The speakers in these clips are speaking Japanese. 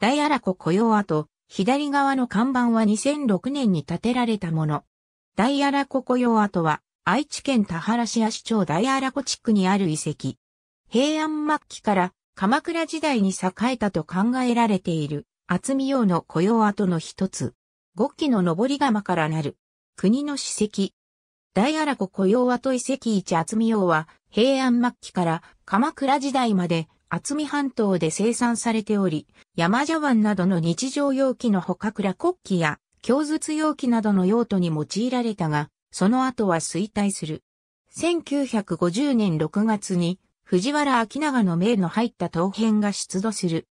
大荒子雇用跡、左側の看板は2006年に建てられたもの。大荒子雇用跡は、愛知県田原市足町大荒子地区にある遺跡。平安末期から鎌倉時代に栄えたと考えられている、厚見用の雇用跡の一つ。五基の上り窯からなる、国の史跡。大荒子雇用跡遺跡一厚見用は、平安末期から鎌倉時代まで厚見半島で生産されており、山茶碗などの日常容器のほか倉国旗や、供述容器などの用途に用いられたが、その後は衰退する。1950年6月に、藤原明長の名の入った陶片が出土する。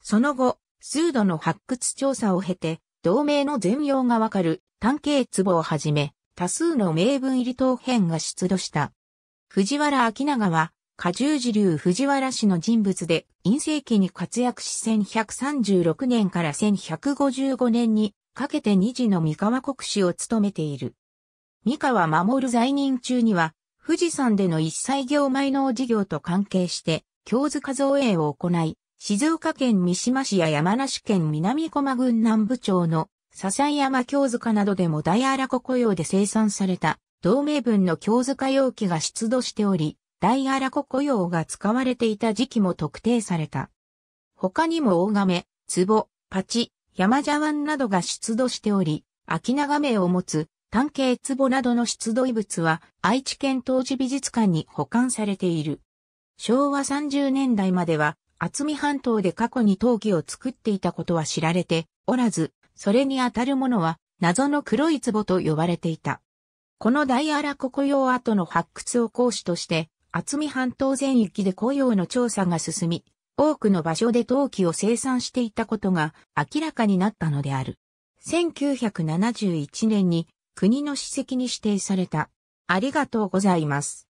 その後、数度の発掘調査を経て、同名の全容がわかる、探形壺をはじめ、多数の名分入り陶片が出土した。藤原明長は、下重字流藤原氏の人物で、陰性期に活躍し1136年から1155年にかけて二次の三河国史を務めている。三河守在任中には、富士山での一切業前の事業と関係して、京塚造営を行い、静岡県三島市や山梨県南駒郡南部町の笹山京塚などでも大荒子雇用で生産された同名分の京塚容器が出土しており、大アラコ雇用が使われていた時期も特定された。他にも大亀、壺、パチ、山茶碗などが出土しており、秋長名を持つ、探偵壺などの出土遺物は愛知県当時美術館に保管されている。昭和30年代までは、厚見半島で過去に陶器を作っていたことは知られておらず、それにあたるものは謎の黒い壺と呼ばれていた。この大荒小雇用跡の発掘を講師として、厚見半島全域で雇用の調査が進み、多くの場所で陶器を生産していたことが明らかになったのである。1971年に国の史跡に指定された。ありがとうございます。